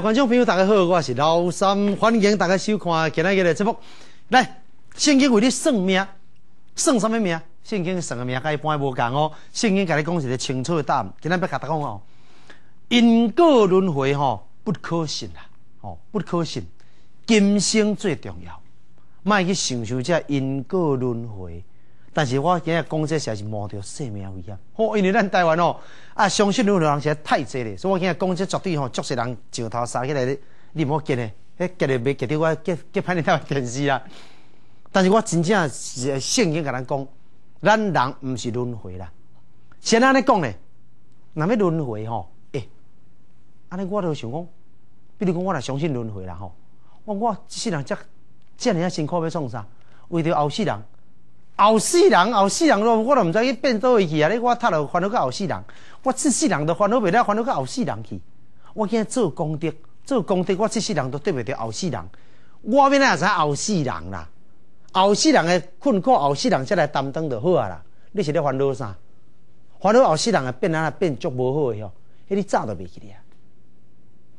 观众朋友，大家好，我是老三，欢迎大家收看今日嘅节目。来，圣经为你算命，算什么命？圣经算嘅命，甲一般无同哦。圣经甲你讲一个清楚的答案，今日要甲你讲哦，因果轮回吼，不可信啦，哦，不可信，今生最重要，卖去想想只因果轮回。但是我今日讲这些是冒着生命危险，因为咱台湾哦，啊，相信轮回人在太济咧，所以我今日讲这绝对吼，足死人石头杀起来你无见咧，哎，今咧袂见到我结结歹你台湾电视啦。但是我真正是圣言甲咱讲，咱人毋是轮回啦，先安尼讲咧，若要轮回吼？诶安尼我都想讲，比如讲我若相信轮回啦吼，我我一世人遮尔啊辛苦要创啥，为着后世人。后世人，后世人咯，我都毋知去变倒位去啊！你我塔落烦恼到后世人，我即世人都烦恼袂了，烦恼到后世人去。我今做功德，做功德，我即世人都对袂着后世人。我面阿是后世人啦，后世人的困苦，后世人则来担当就好啊啦。你是咧烦恼啥？烦恼后世人啊，变啊变，足无好诶吼！迄你早都袂记得啊，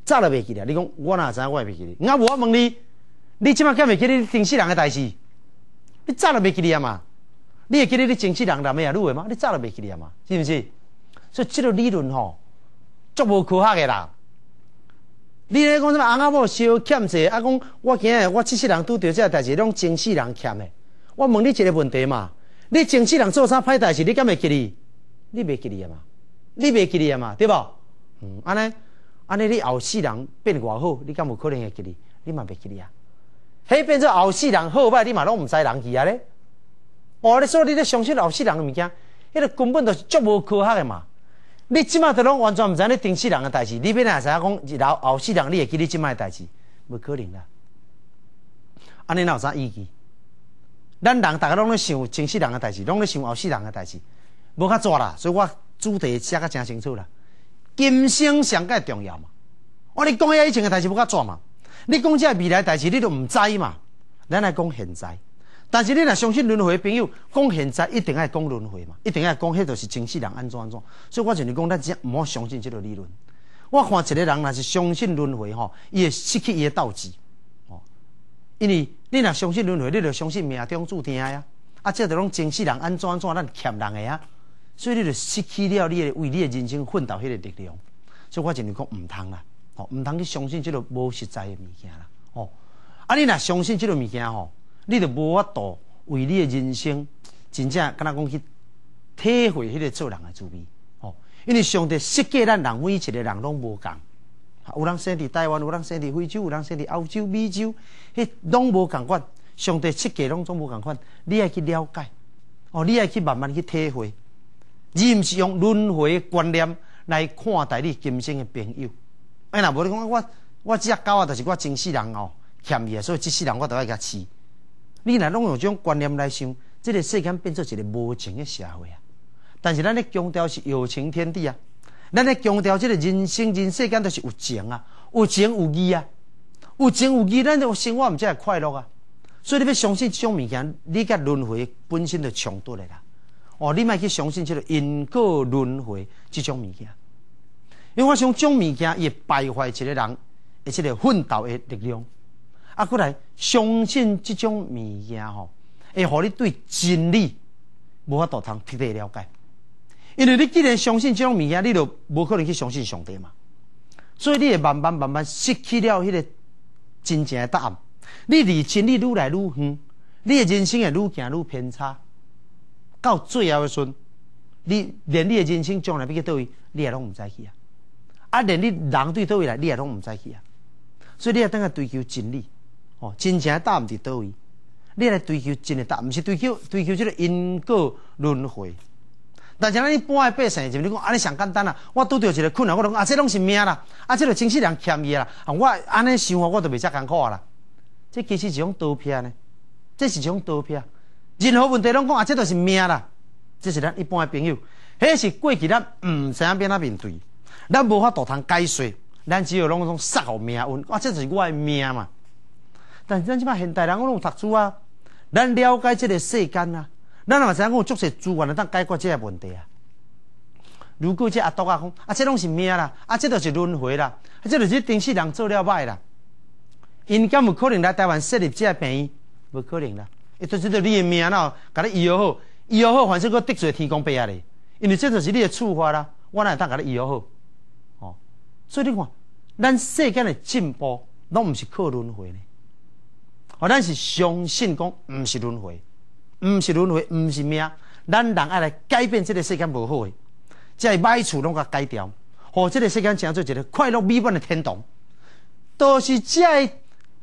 早都袂记得你讲我哪会知？我袂记得。我我问你，你即马敢袂记得顶世人诶代志？你早都未记啊嘛？你会记得你前世人哪样路的吗？你早都未记啊嘛？是毋是？所以即个理论吼，足无科学的啦。你咧讲什么阿妈婆少欠者，啊，讲我今日我七世人拄着即个代志，拢前世人欠的。我问你一个问题嘛？你前世人做啥歹代志？你敢会记得？你未记啊嘛？你未记啊嘛？对无？嗯，安尼安尼，你后世人变偌好，你敢有可能会记得？你嘛未记得啊？迄变做后世人好歹，你嘛拢毋知人去啊咧！我咧说，你咧相信后世人诶物件，迄个根本都是足无科学诶嘛！你即马都拢完全毋知你顶世人诶代志，你边知影讲老后世人，你会记你即卖代志？无可能啦！安尼哪有啥意义？咱人逐个拢咧想前世人诶代志，拢咧想后世人诶代志，无较抓啦！所以我主题写甲正清楚啦。今生上个重要嘛，我你讲阿以前诶代志无较抓嘛。你讲这未来代志，你都唔知嘛？咱来讲现在，但是你若相信轮回，朋友讲现在一定爱讲轮回嘛，一定爱讲迄就是前世人安怎安怎。所以我就是讲，咱只好相信这个理论。我看一个人若是相信轮回吼，伊会失去伊的道志哦。因为你若相信轮回，你就相信命中注定啊。啊，这著讲前世人安怎安怎，咱欠人的啊。所以你就失去了你为你的人生奋斗迄个力量。所以我就是讲唔通啦。吼，毋通去相信即个无实在诶物件啦。哦，啊，你若相信即个物件吼，你就无法度为你诶人生真正，敢若讲去体会迄个做人诶滋味。哦，因为上帝设计咱人每一个人拢无共，有人生伫台湾，有人生伫非洲，有人生伫澳洲、美洲，迄拢无共款。上帝设计拢总无共款，你爱去了解，哦，你爱去慢慢去体会。你毋是用轮回观念来看待你今生诶朋友。哎呀，无你讲我我只狗啊，但是我前世人哦欠伊，所以即世人我都爱甲饲。你若拢用种观念来想，即个世间变做一个无情诶社会啊。但是咱咧强调是友情天地啊，咱咧强调即个人生人世间都是有情啊，有情有义啊，有情有义，咱有生活毋才会快乐啊。所以你要相信即种物件，你甲轮回本身就冲突诶啦。哦，你莫去相信即个因果轮回即种物件。因为我想，种物件也败坏一个人，而且个奋斗的力量。啊，过来相信即种物件吼，会乎你对真理无法度通彻底了解。因为你既然相信即种物件，你就无可能去相信上帝嘛。所以，你会慢慢慢慢失去了迄个真正的答案。你离真理愈来愈远，你的人生也愈行愈偏差。到最后的时，你连你的人生将来要去到位，你也拢唔知意啊。啊！连你人对倒位来，你也拢毋知去啊。所以你要等下追求真理，哦，真正答案伫倒位。你来追求真理，达毋是追求追求即个因果轮回。但是咱一般诶百姓，就你讲安尼上简单啦。我拄着一个困难，我拢讲啊，这拢是命啦。啊，这个情绪人欠伊啦。啊，我安尼想法，我都未遮艰苦啦。这其实是种逃避呢。这是一种逃避。任何问题拢讲啊，这都是命啦。这是咱一般诶朋友，迄是过去咱毋知影变哪面对。咱无法度通改释，咱只有拢种杀互命运。啊，这是我的命嘛。但是咱即摆现代人，我拢读书啊，咱了解即个世间啊，咱嘛知影我有足些资源来当解决即个问题啊。如果即阿多阿公，啊，即拢是命啦，啊，即著是轮回啦，即著是顶世人做了歹啦。因敢有可能来台湾设立即个病，无可能啦。伊著是着你的命咯，甲你医好，医好，反正佫得罪天公伯啊咧。因为这就是你的处罚啦，我哪会当甲你医好？所以你看，咱世间诶进步，拢毋是靠轮回诶。好，咱是相信讲毋是轮回，毋是轮回，毋是命，咱人爱来改变即个世间无好嘅，会歹厝拢甲改掉，互即个世间成做一个快乐美满诶天堂。都是即个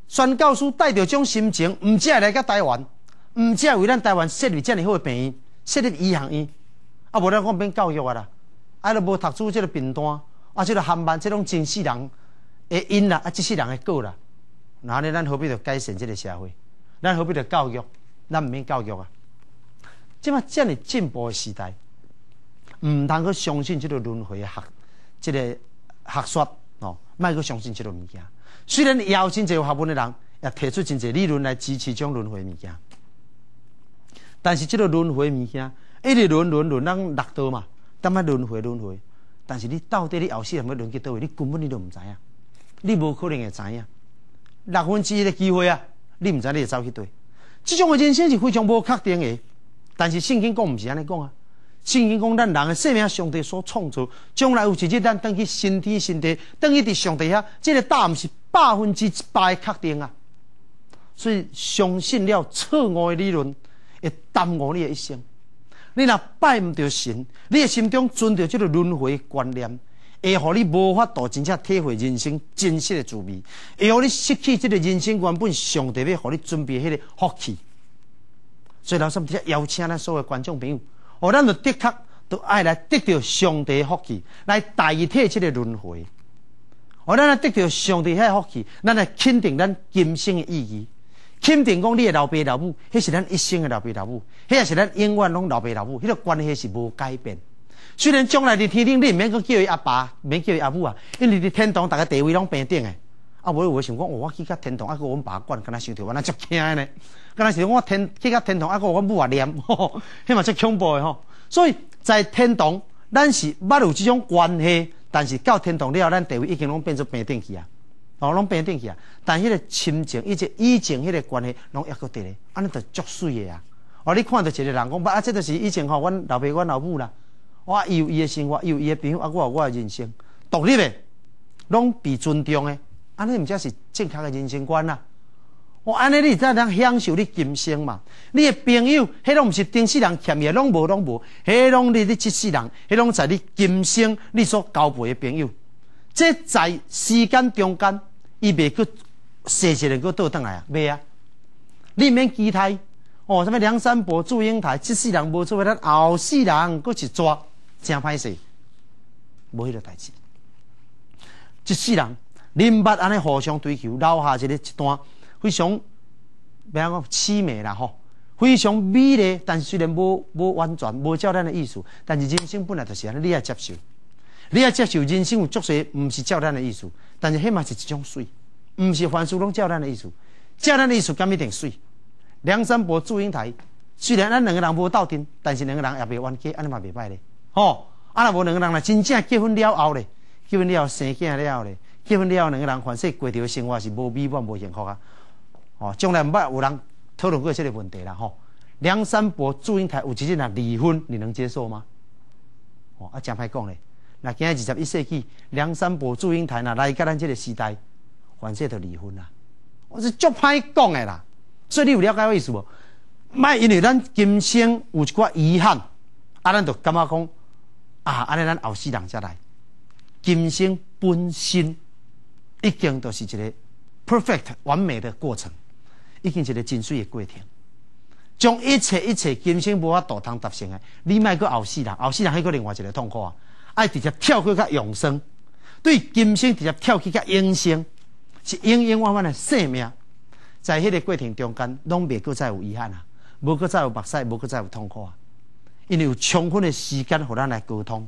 宣教师带着种心情，唔只来甲台湾，唔只为咱台湾设立遮尔好诶病院，设立医学院，啊，无咱讲变教育啊啦，啊，都无读出即个病单。啊！即个韩班，即种真世人会因啦，啊，即世人的果啦。那呢，咱何必着改善即个社会？咱何必着教育？咱毋免教育啊！即嘛遮尔进步的时代，毋通去相信即个轮回的学，即个学说哦，卖去相信即个物件。虽然邀请真济学问的人，也提出真济理论来支持种轮回物件。但是，即个轮回物件，一直轮轮轮，咱六道嘛，怎么轮回？轮回？但是你到底你后世人有轮去倒位，你根本你都唔知啊！你无可能会知啊！六分之一的机会啊，你唔知你就走去对。这种嘅人生是非常无确定嘅。但是圣经讲唔是安尼讲啊！圣经讲咱人嘅生命上帝所创造，将来有一日咱等于身体身地，等于伫上帝遐，这个答案是百分之一百确定啊！所以相信了错误嘅理论，会耽误你嘅一生。你若拜唔到神，你诶心中存着即个轮回观念，会互你无法度真正体会人生真实诶滋味，会互你失去即个人生原本上帝要互你准备迄个福气。所以，老三们，邀请咱所有观众朋友，哦，咱就的确都爱来得到上帝福气，来代替即个轮回。哦，咱来得到上帝遐福气，咱来肯定咱今生诶意义。肯定讲，你诶老爸老母，迄是咱一生诶老爸老母，迄也是咱永远拢老爸老母，迄个关系是无改变。虽然将来伫天顶，你免去叫伊阿爸，毋免叫伊阿母啊，因为伫天堂，逐个地位拢平等诶。啊，无诶想讲，哦，我去甲天堂，啊，有阮爸管，敢若想着我那足惊呢。敢若是讲，我天去甲天堂，啊，有阮母啊念，吼，迄嘛足恐怖诶吼。所以在天堂，咱是捌有即种关系，但是到天堂了，咱地位已经拢变成平等去啊。哦，拢变掉去啊！但迄个亲情，以及以前迄个关系，拢抑个伫咧。安尼著足水诶啊！哦，你看到一个人，讲，啊，这就是以前吼，阮老爸、阮老母啦。我有伊诶生活，有伊诶朋友，我我人生独立诶，拢被尊重诶，安尼毋则是正确诶人生观啦。我安尼你才能享受你今生嘛。你诶朋友，迄拢毋是顶世人欠，诶，拢无拢无。迄拢你你即世人，迄拢在你今生你所交陪诶朋友，这在时间中间。伊袂去细细能够倒腾来啊？袂啊！你免期待哦，什么梁山伯、祝英台，即世人无错，咱后世人搁是抓，正歹势，无迄个代志。即世人，恁捌安尼互相追求，留下一个一段非常，咩讲凄美啦吼，非常美丽，但虽然无无完全，无照咱的意思，但是人生本来就是安尼，你也接受，你也接受人生有足侪，毋是照咱的意思，但是迄嘛是一种水。毋是凡事拢照难的意思，照难的意思敢一定水。梁山伯、祝英台虽然咱两个人无斗阵，但是两个人也袂冤家，安尼嘛袂歹咧。吼，啊若无两个人若真正结婚了后咧，结婚了后生仔了后咧，结婚了后两个人凡世过条生活是无美满无幸福啊！哦，将来毋捌有人讨论过即个问题啦！吼，梁山伯、祝英台有一日若离婚，你能接受吗？哦，啊，蒋歹讲咧，若今仔二十一世纪，梁山伯、祝英台若来甲咱即个时代。完系就离婚啦！我是足歹讲诶啦，所以你有了解我意思无？卖因为咱今生有一寡遗憾，啊，咱就感觉讲啊？安咱咱后世人再来，今生本身已经就是一个 perfect 完美的过程，已经一个金水的过程。将一切一切今生无法度通达成诶，你卖去后世人，后世人迄个另外一个痛苦啊！爱直接跳去甲永生，对今生直接跳去甲永生。是永永远远的生命，在迄个过程中间，拢未再有遗憾啊！无再有目屎，无再有痛苦啊！因为有充分的时间，互咱来沟通；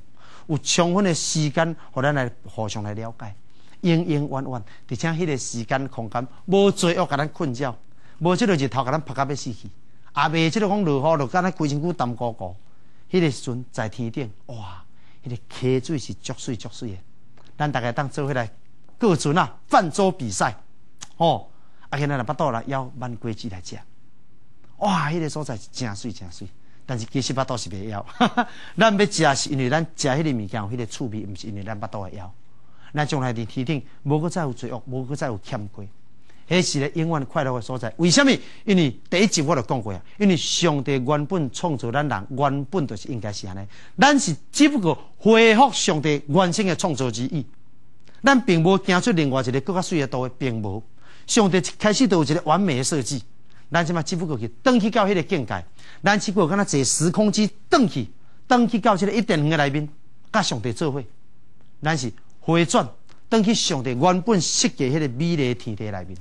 有充分的时间，互咱来互相来了解。永永远远，而且迄个时间空间，无罪恶，甲咱困扰；无即个日头，甲咱晒甲要死去，也未即个讲落雨，落甲咱规身躯，澹糊糊。迄个时阵，在天顶，哇，迄个溪水是足水，足水的。咱大个当做迄来。各船啊，泛舟比赛，哦，啊，现在咱巴岛啦要办国际来吃，哇，迄个所在是真水真水，但是其实巴肚是袂枵。咱要食是因为咱食迄个物件有迄个趣味，毋是因为咱巴会枵。咱将来伫天顶无搁再有罪恶，无搁再有欠亏，迄是咧永远快乐诶所在。为什么？因为第一集我都讲过啊，因为上帝原本创造咱人，原本就是应该是安尼，咱是只不过恢复上帝原先诶创造之意。咱并无行出另外一个更加水诶道的，并无上帝一开始都有一个完美的设计。咱即嘛只不过去倒去到迄个境界，咱不过敢若坐时空机倒去，倒去到即个一点零个内面，甲上帝做伙。咱是回转倒去上帝原本设计迄个美丽天地内面，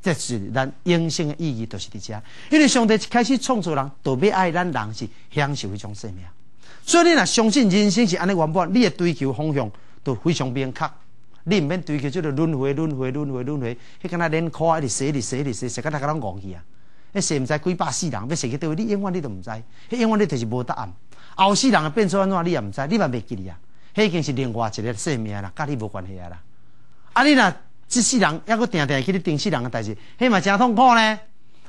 这是咱人生的意义，就是伫遮。因为上帝一开始创造人著要爱咱，人是享受迄种生命，所以你若相信人生是安尼原本，你的追求方向。都非常明确。你毋免对佢做个轮回，轮回，轮回，轮回，迄敢若连错，一直写，一直写，一直写，到那个人忘去啊！迄写毋知几百世人，要洗去倒位，你永远你都毋知，迄永远你就是无答案。后世人会变做安怎，你也毋知，你嘛袂记啊！迄已经是另外一个生命啦，甲你无关系啊啦。啊，你呐，即世人，抑佫定定去你定世人诶代志，迄嘛诚痛苦呢！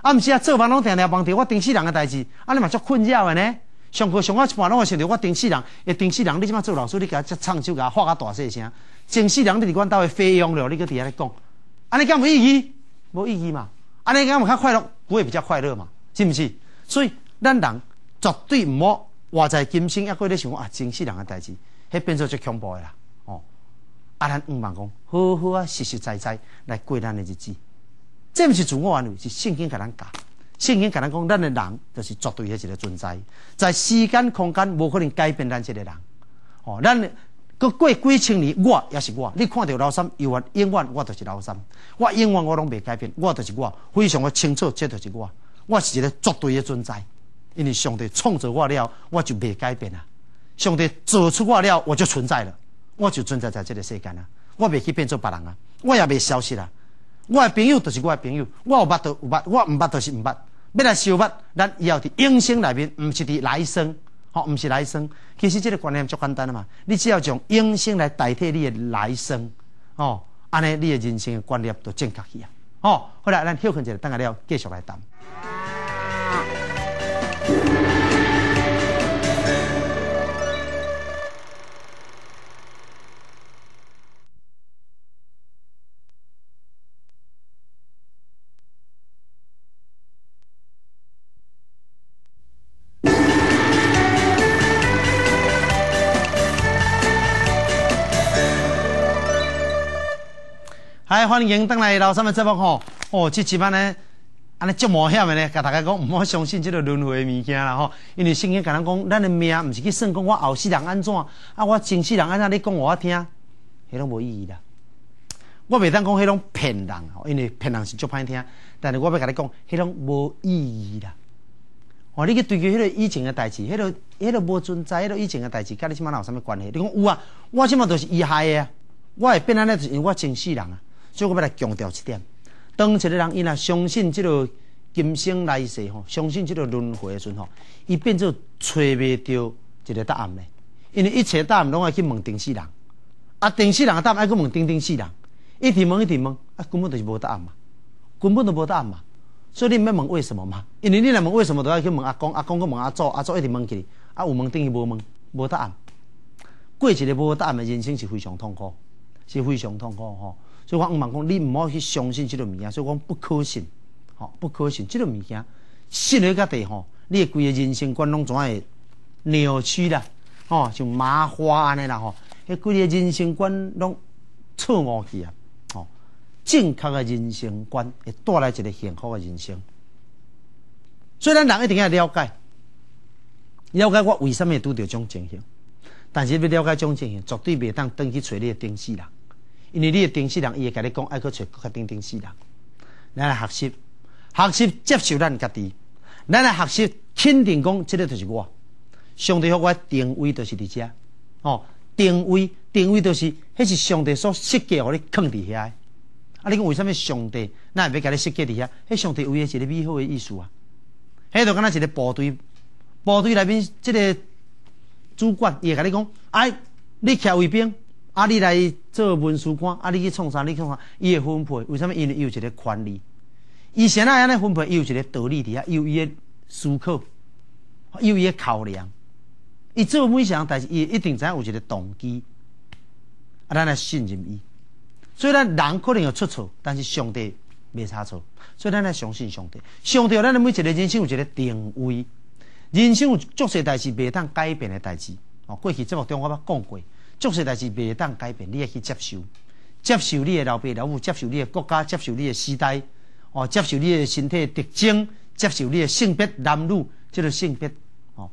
啊，毋是啊，做梦拢定定梦地，我定世人诶代志，啊，你嘛足困扰诶呢？上课上到一半，拢会想到我顶世人，诶，顶世人，你即马做老师，你甲只唱首甲喊较大细声，顶世人你伫阮兜诶飞用了，你搁伫遐咧讲，安尼敢无意义，无意义嘛，安尼敢有较快乐，我也比较快乐嘛，是毋是？所以咱人绝对毋好活在今生，抑过咧想啊，顶世人诶代志，迄变做最恐怖诶啦。哦，啊，咱毋万讲，好好实实在在来过咱的日子，这毋是自我安慰，是圣经甲咱教。圣经简单讲，咱的人就是绝对一个存在，在时间空间无可能改变咱这个人。哦，咱过过几千年，我也是我。你看到老三，永远永远我就是老三，我永远我拢未改变，我就是我，非常诶清楚，这就是我。我是一个绝对诶存在，因为上帝创造我了，我就未改变啊。上帝造出我了，我就存在了，我就存在在这个世间啊。我未去变做别人啊，我也未消失啊。我的朋友就是我的朋友，我有捌就有捌，我毋捌就是毋捌。要来修法，咱以后伫阴生内面，毋是伫来生，哦，毋是来生。其实即个观念足简单啊嘛，你只要从阴生来代替你的来生，哦，安尼你的人生观念就正确去啊。哦，好啦，咱休息一下，等下了继续来谈。来，欢迎登来，老三的节目吼？哦，这次安呢，安尼足冒险的呢，甲大家讲，唔好相信即个轮回物件啦吼。因为圣经甲咱讲，咱的命唔是去算，讲我后世人安怎啊？我前世人安怎？你讲我听，迄拢无意义啦。我袂当讲迄拢骗人，因为骗人是足歹听。但是我要甲你讲，迄拢无意义啦。哦，你去追究迄个以前的代志，迄个迄个无存在，迄个以前的代志，甲你即嘛有啥物关系？你讲有啊，我即嘛就是遗害个啊，我会变安尼，就是我前世人啊。就我要来强调一点，当一个人伊若相信即个今生来世吼，相信即个轮回的时吼，伊变做找未到一个答案嘞。因为一切答案拢爱去问前世人，啊，前世人的答案爱去问丁丁世人，一直问一直问，啊，根本就是无答案嘛，根本就无答案嘛。所以你免问为什么嘛，因为你若问为什么都要去问阿公，阿公佫问阿祖，阿祖一直问起你，啊，有问等伊无问，无答案。过一个无答案的人生是非常痛苦，是非常痛苦吼。所以，我毋盲讲，你毋好去相信即个物件，所以讲不可信，吼，不可信即个物件。信了搿地吼，你个贵个人生观拢怎会扭曲啦，吼，像麻花安尼啦，吼，你规个人生观拢错误去啊，吼，正确嘅人生观会带来一个幸福嘅人生。虽然人一定要了解，了解我为什么拄着种情形，但是要了解种情形，绝对袂当登去找你嘅顶事啦。因为你诶定世人，伊会甲你讲，爱去揣较定定世人。咱来学习，学习接受咱家己。咱来学习，肯定讲，即个就是我。上帝互我定位，就是伫遮，哦，定位，定位，就是，迄是上帝所设计汝的坑遐诶。啊，你讲为什么上帝，那也别甲你设计伫遐？迄上帝为诶是个美好诶意思啊。迄都敢若一个部队，部队内面即个主管伊会甲你讲，哎，你徛卫兵。啊，你来做文书官，啊，你去创啥？你创看，伊会分配，为什么？因为伊有一个权利。伊现在安尼分配，伊有一个道理伫遐，伊有伊个思考，有伊个考量。伊做每项，代志，伊一定知影有一个动机，啊，咱来信任伊。虽然人可能有出错，但是上帝袂差错，所以咱来相信上帝。上帝，咱的每一个人生有一个定位，人生有足些代志袂当改变的代志。哦，过去节目中我捌讲过。作穑代是袂当改变，你也去接受，接受你的老爸老母，接受你的国家，接受你的时代，哦，接受你的身体特征，接受你的性别男女，即个性别，哦，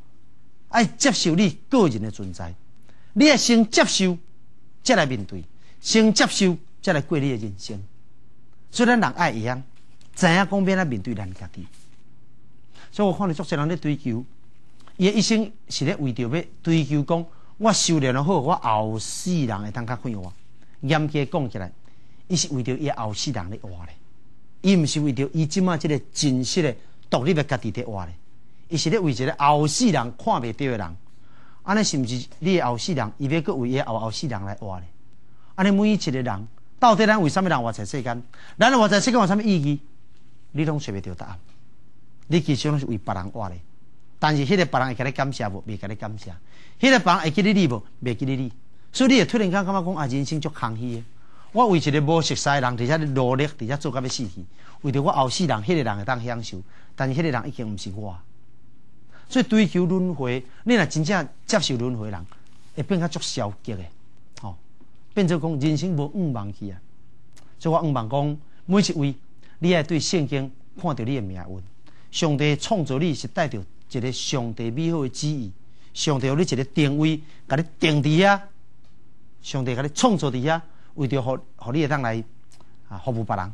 爱接受你个人的存在，你也先接受，再来面对，先接受，再来过你的人生。所以咱人爱一样，知影讲平来面对咱家己。所以我看到足穑人咧追求，伊一生是咧为着要追求讲。我修炼了好，我后世人会当较快活。严格讲起来，伊是为着伊后世人来活咧，伊毋是为着伊即啊即个真实的独立的家己的活咧，伊是咧为一个后世人看袂到的人。安尼是毋是你后世人，伊要搁为伊个后后世人来活咧？安尼每一个人，到底咱为虾米人活在世间？咱活在世间有啥意义？你拢揣袂着答案。你其实拢是为别人活咧，但是迄个别人会甲你感谢，无袂甲你感谢。迄个房会记得你无？未记得你，所以你会突然间感觉讲啊，人生足空虚。我为一个无悉识人，伫且努力，伫遐做甲要死去，为着我后世人，迄个人会当享受，但是迄个人已经毋是我。所以追求轮回，你若真正接受轮回人，会变甲足消极诶，吼。变做讲人生无五望去啊，所以我五望讲，每一位，你爱对圣经看到你诶命运，上帝创造你是带着一个上帝美好诶旨意。上帝，你一个定位，把你定伫遐，上帝把你创造伫遐，为着让，互你会当来啊服务别人，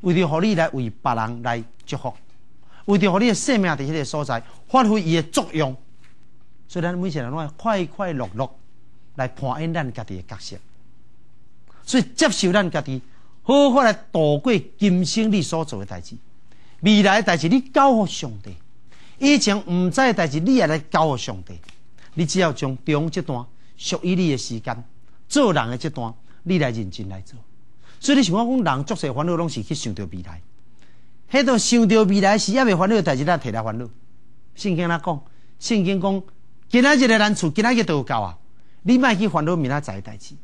为着让你来为别人来祝福，为着让你的生命在迄个所在发挥伊的作用。以咱每个人拢快快乐乐来扮演咱家己的角色，所以接受咱家己，好好来度过今生你所做的代志。未来代志你交互上帝，以前知诶代志你也来交互上帝。你只要将中这段属于你的时间，做人诶这段，你来认真来做。所以你想讲，讲人做事烦恼，拢是去想着未来。迄个想着未来时，也未烦恼代志，咱提来烦恼。圣经哪讲？圣经讲，今仔日的难处，今仔日都有够啊。你卖去烦恼明仔载代志。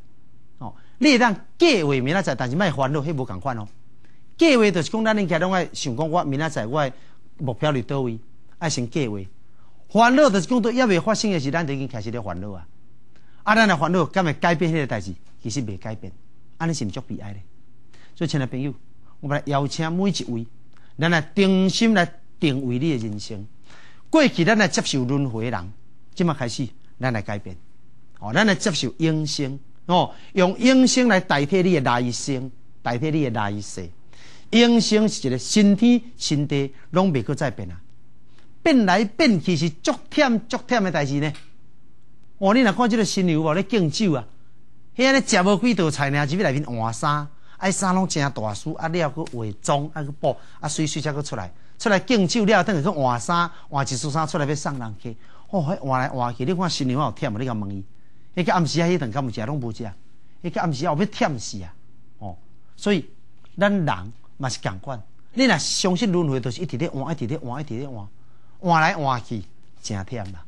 哦，你当计划明仔载，但是卖烦恼，迄无共款哦。计划就是讲，咱家拢爱想讲，我明仔载我诶目标伫倒位，爱先计划。烦恼就是讲到还未发生的时，咱就已经开始咧烦恼啊！啊，咱来烦恼，敢会改变迄个代志？其实未改变，安尼是毋足悲哀咧。所以，亲爱朋友，我来邀请每一位，咱来重新来定位你的人生。过去咱来接受轮回人，即麦开始，咱来改变哦。咱来接受永生哦，用永生来代替你的来生，代替你的来世。永生是一个新天新地拢未够再变啊。变来变去是足忝足忝的代志呢。哇，你若看即个新娘，无咧敬酒啊，迄安尼食无几道菜，两只内面换衫，爱衫拢穿大梳，啊，了个化妆，啊个布，啊，水水才个出来，出来敬酒了，等个去换衫，换一束衫出来要送人去。哦，换来换去，你看新娘有忝嘛？你甲问伊，迄个暗时啊，迄顿讲毋食拢无食，迄个暗时后我要忝死啊！哦，所以咱人嘛是共款，你若相信轮回，都是一直咧换，一直咧换，一直咧换。换来换去，真忝啦！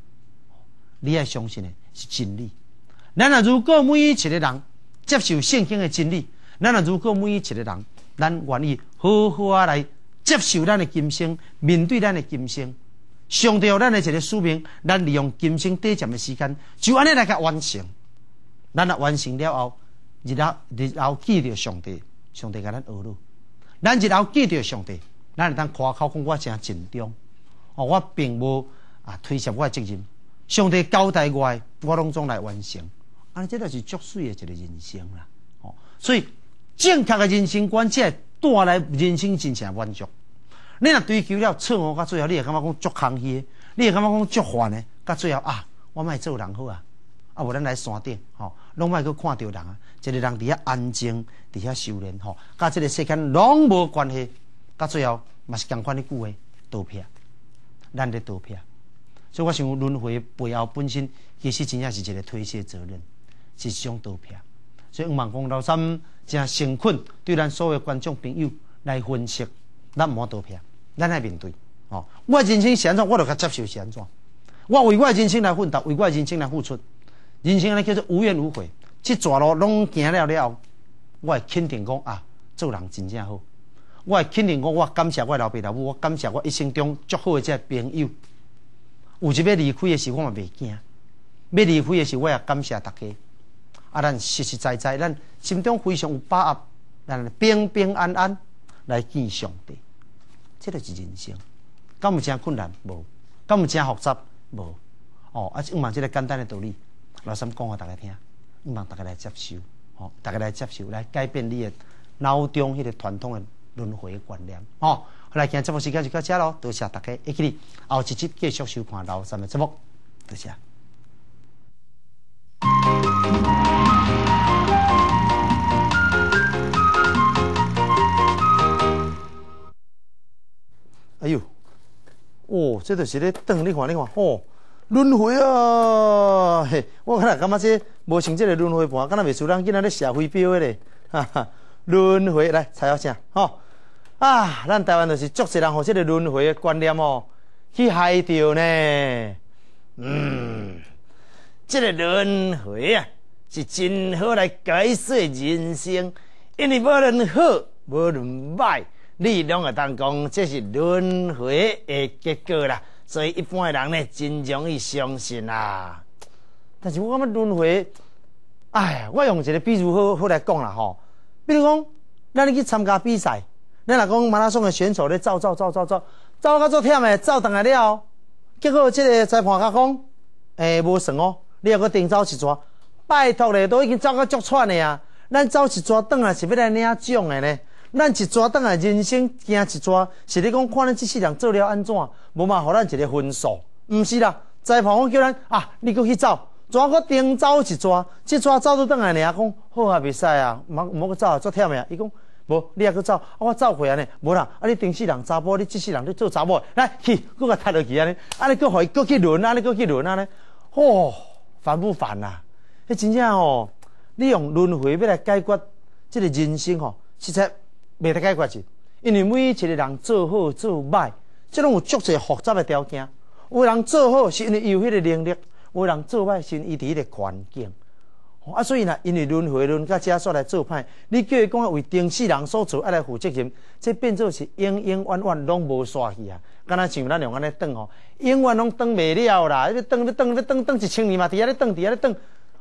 你要相信的是真理。咱若如果每一个人接受圣经的真理，咱若如果每一个人，咱愿意好好啊来接受咱的今生，面对咱的今生，上帝有咱的一个使命，咱利用今生短暂的时间，就安尼来甲完成。咱若完成了后，日后日后记着上帝，上帝甲咱耳朵。咱日后记着上帝，咱当夸口讲我真紧张。哦，我并无啊，推卸我责任。上帝交代我，我拢总来完成。安尼，这个是足水的一个人生啦。哦，所以正确的人生观才带来人生真正满足。你若追求了错误，到最后你会感觉讲足空虚，你会感觉讲足烦的。到最后啊，我莫做人好啊，啊无咱来山顶吼，拢莫去看着人啊。一个人伫遐安静，伫遐修炼吼，甲即个世间拢无关系。到最后嘛是共款呢句话，多撇。咱咧逃避，所以我想轮回背后本身其实真正是一个推卸责任，是一种逃避。所以毋万讲老三真诚恳对咱所有观众朋友来分析，咱毋好逃避，咱来面对。哦，我人生是安怎，我著较接受是安怎。我为我人生来奋斗，为我人生来付出，人生安尼叫做无怨无悔。即逝路拢行了了，我会肯定讲啊，做人真正好。我肯定讲，我感谢我老爸老母，我感谢我一生中最好的这朋友。有即要离开的时，候，我嘛袂惊；要离开的时，候，我也感谢大家。啊，咱实实在在，咱心中非常有把握，咱平平安安来见上帝。这就是人生。敢有前困难无，敢有前复杂无。哦，啊，五万即个简单的道理，老三讲给大家听，希望大家来接受，哦，大家来接受来改变你的脑中迄个传统的。轮回观念哦，好，来今日节目时间就到这咯，多谢大家，一起哩，后一集继续收看《老三》的节目，多谢。哎呦，哇，这就是咧等，你看，你看，哦，轮回啊，嘿，我刚才感觉这无像这个轮回盘，敢才未输人，今仔咧下飞镖咧，哈哈，轮回来猜下先，哈。啊，咱台湾就是足侪人，互即个轮回诶观念哦，去害着呢。嗯，即个轮回啊，是真好来解释人生，因为无论好无论歹，你拢会当讲即是轮回诶结果啦。所以一般诶人呢，真容易相信啦。但是我感觉轮回，哎，呀，我用一个比如好好来讲啦吼。比如讲，咱去参加比赛。你若讲马拉松的选手咧走走走走走，走到足忝诶，走倒来了，结果即个裁判甲讲，诶无算哦，你要搁定走一抓，拜托咧，都已经走甲足喘诶啊，咱走一抓倒来是要来领奖诶咧，咱一抓倒来人生惊一抓，是伫讲，看咱即世人做了安怎，无嘛互咱一个分数，毋是啦，裁判我叫咱啊，你阁去走，怎阁定走一抓，即抓走倒倒来，人讲好啊，比赛啊，毋莫阁走啊，足忝诶，伊讲。你也去走，啊，我走回来呢，无啦。啊，你顶世人查甫，你即世人你做查甫，来去，我甲踢落去尼，安啊，你互伊佫去轮，啊你佫去轮啊呢。哦，烦不烦啊？迄真正哦，你用轮回要来解决即个人生哦，实在袂得解决是因为每一个人做好做歹，即种有足侪复杂诶条件。有人做好是因为有迄个能力，有人做歹是伊伫迄个环境。啊，所以呢，因为轮回论甲加煞来作歹，你叫伊讲为顶世人所做爱来负责任，这变做是永永远远拢无煞去啊！敢若像咱两安尼等吼，永远拢等未了啦！你等你等你等等一千年嘛，伫遐咧等伫遐咧等，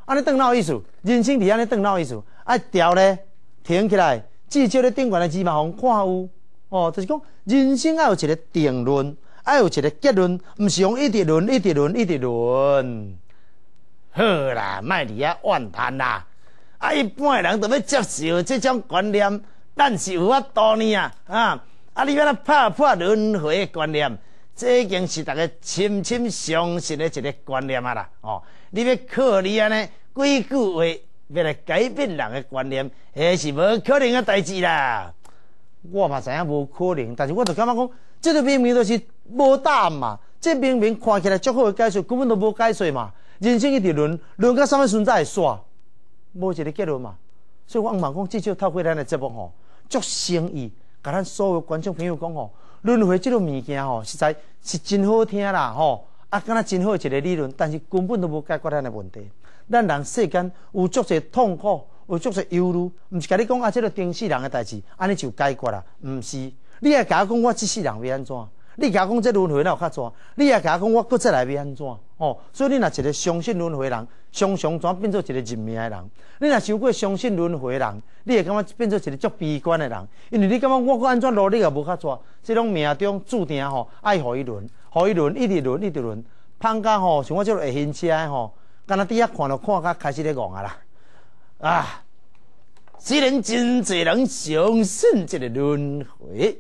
安尼等哪有意思？人生伫遐咧等哪有意思？爱调咧，停起来，至少咧顶悬的芝嘛，互看有。哦，就是讲人生爱有一个定论，爱有一个结论，毋是用一直论一直论一直论。好啦，卖伫遐怨谈啦！啊，一般人都要接受即种观念，咱是有法度呢啊！啊，你来打破轮回观念，这已经是大家深深相信的一个观念啊啦！哦，你欲靠你安尼几句话来改变人的观念，迄是无可能的代志啦！我嘛知影无可能，但是我就感觉讲，这个明明就是无答案嘛，这明明看起来足好的解释，根本就无解释嘛。人生一直轮，轮到时物才会煞，无一个结论嘛。所以我阿妈讲，至少透过咱的节目吼，足诚意，甲咱所有观众朋友讲吼，轮回即个物件吼，实在，是真好听啦吼。啊，敢若真好一个理论，但是根本都无解决咱的问题。咱人世间有足侪痛苦，有足侪忧虑，毋是甲你讲啊，即个定死人的代志，安尼就解决啦？毋是，你还甲我讲我即世人要安怎？你家讲这轮回哪有较错，你也家讲我搁子来边安怎？哦，所以你若一个相信轮回人，常常怎变做一个认命的人；你若想过相信轮回人，你会感觉变做一个足悲观的人。因为你感觉我搁安怎努力也无较错，即种命中注定吼，爱互伊轮？互伊轮？一直轮，一直轮。胖家吼，像我即落会晕车诶吼，敢若伫遐看着看，开始咧怣啊啦，啊，虽然真侪人相信这个轮回。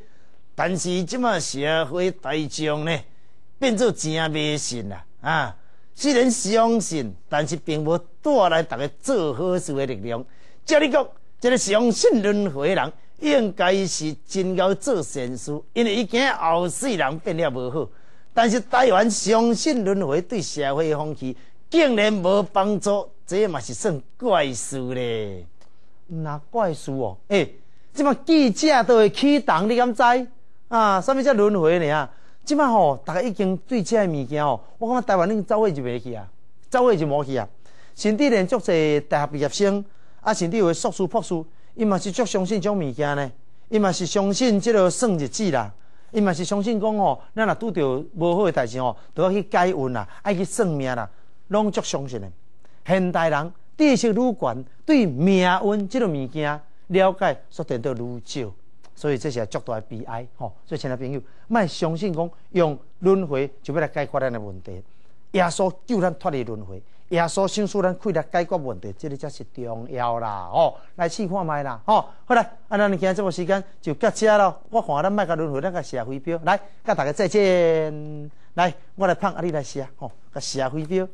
但是即马社会大众呢，变做真迷信啦啊！虽然相信，但是并无带来大家做好事的力量。照你讲，即个相信轮回的人，应该是真够做善事，因为伊惊后世人变了无好。但是台湾相信轮回对社会风气竟然无帮助，这嘛是算怪事咧？那怪事哦？诶，即马记者都会起动，你敢知？啊，啥物才轮回呢啊？即摆吼，大家已经对这个物件吼，我感觉台湾恁走位就袂去啊，走位就无去啊。甚至连足侪大学毕业生，啊甚至有诶硕士、博士，伊嘛是足相信种物件呢，伊嘛是相信即落算日子啦，伊嘛是相信讲吼，咱若拄着无好诶代志吼，都要去解运啦，爱去算命啦，拢足相信诶。现代人知识愈悬，对命运即落物件了解煞短得愈少。所以这是些绝的悲哀，吼！所以，亲爱的朋友卖相信讲用轮回就要来解决咱的问题。耶稣救咱脱离轮回，耶稣先使咱可以来解决问题，这个才是重要啦，吼！来试看麦啦，吼！好来，安那你今天这个时间就到这咯。我看咱卖靠轮回，咱个社会表。来，甲大家再见。来，我来拍，你来写，吼，甲社会表。